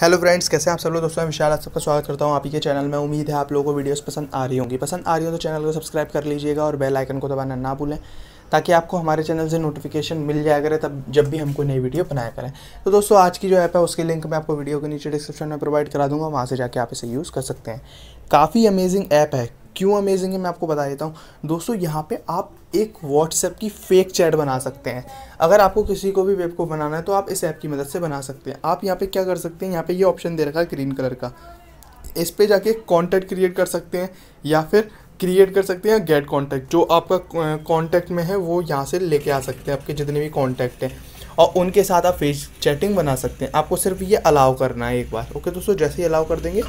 hello friends कैसे आप सब लोग दोस्तों मैं विशाल आप सबका स्वागत करता हूँ आप ही के चैनल में उम्मीद है आप लोगों को वीडियोस पसंद आ रही होंगी पसंद आ रही हो तो चैनल को सब्सक्राइब कर लीजिएगा और बेल आइकन को दबाना ना भूलें ताकि आपको हमारे चैनल से नोटिफिकेशन मिल जाया करें तब जब भी हम कोई नई वीडियो बनाया करें तो दोस्तों आज की जो ऐप है उसकी लिंक मैं आपको वीडियो के नीचे डिस्क्रिप्शन में प्रोवाइड करा दूँगा वहाँ से जाके आप इसे यूज़ कर सकते हैं काफ़ी अमेजिंग ऐप है क्यों अमेजिंग है मैं आपको बता देता हूँ दोस्तों यहाँ पे आप एक व्हाट्सएप की फेक चैट बना सकते हैं अगर आपको किसी को भी वेब को बनाना है तो आप इस ऐप की मदद से बना सकते हैं आप यहाँ पे क्या कर सकते हैं यहाँ पे ये यह ऑप्शन दे रखा है ग्रीन कलर का इस पर जाके कॉन्टैक्ट क्रिएट कर सकते हैं या फिर क्रिएट कर सकते हैं गेट कॉन्टैक्ट जो आपका कॉन्टैक्ट में है वो यहाँ से लेके आ सकते हैं आपके जितने भी कॉन्टैक्ट हैं और उनके साथ आप फेस चैटिंग बना सकते हैं आपको सिर्फ ये अलाउ करना है एक बार ओके दोस्तों जैसे ही अलाउ कर देंगे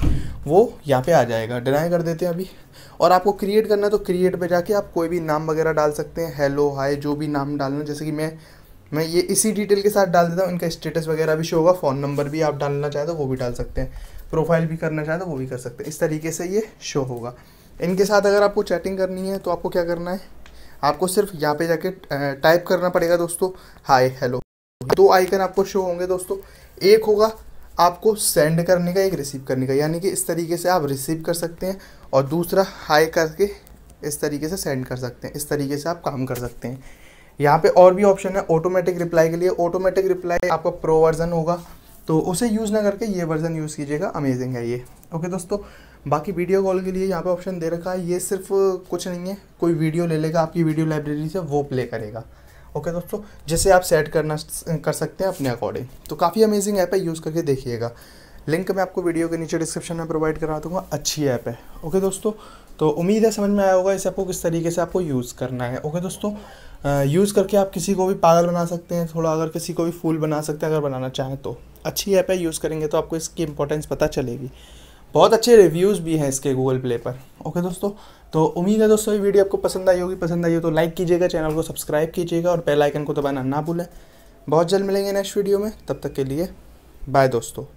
वो यहाँ पे आ जाएगा डिनाई कर देते हैं अभी और आपको क्रिएट करना है तो क्रिएट पे जाके आप कोई भी नाम वगैरह डाल सकते हैं हेलो हाय जो भी नाम डालना जैसे कि मैं मैं ये इसी डिटेल के साथ डाल देता हूँ इनका स्टेटस वगैरह भी शो होगा फ़ोन नंबर भी आप डालना चाहें तो वो भी डाल सकते हैं प्रोफाइल भी करना चाहें तो वो भी कर सकते हैं इस तरीके से ये शो होगा इनके साथ अगर आपको चैटिंग करनी है तो आपको क्या करना है आपको सिर्फ यहाँ पे जाके टाइप करना पड़ेगा दोस्तों हाय हेलो दो आइकन आपको शो होंगे दोस्तों एक होगा आपको सेंड करने का एक रिसीव करने का यानी कि इस तरीके से आप रिसीव कर सकते हैं और दूसरा हाई करके इस तरीके से सेंड कर सकते हैं इस तरीके से आप काम कर सकते हैं यहाँ पे और भी ऑप्शन है ऑटोमेटिक रिप्लाई के लिए ऑटोमेटिक रिप्लाई आपका प्रो वर्जन होगा तो उसे यूज़ ना करके ये वर्ज़न यूज़ कीजिएगा अमेजिंग है ये ओके दोस्तों बाकी वीडियो कॉल के लिए यहाँ पे ऑप्शन दे रखा है ये सिर्फ कुछ नहीं है कोई वीडियो ले लेगा आपकी वीडियो लाइब्रेरी से वो प्ले करेगा ओके दोस्तों जिसे आप सेट करना कर सकते हैं अपने अकॉर्डिंग तो काफ़ी अमेजिंग ऐप है यूज़ करके देखिएगा लिंक मैं आपको वीडियो के नीचे डिस्क्रिप्शन में प्रोवाइड करा दूंगा अच्छी ऐप है ओके दोस्तों तो उम्मीद है समझ में आया होगा इस ऐप को किस तरीके से आपको यूज़ करना है ओके दोस्तों यूज़ करके आप किसी को भी पागल बना सकते हैं थोड़ा अगर किसी को भी फूल बना सकते हैं अगर बनाना चाहें तो अच्छी ऐप है यूज़ करेंगे तो आपको इसकी इंपॉर्टेंस पता चलेगी बहुत अच्छे रिव्यूज़ भी हैं इसके गूगल प्ले पर ओके दोस्तों तो उम्मीद है दोस्तों ये वीडियो आपको पसंद आई होगी पसंद आई हो तो लाइक कीजिएगा चैनल को सब्सक्राइब कीजिएगा और बेल आइकन को दबाना ना भूलें बहुत जल्द मिलेंगे नेक्स्ट वीडियो में तब तक के लिए बाय दोस्तों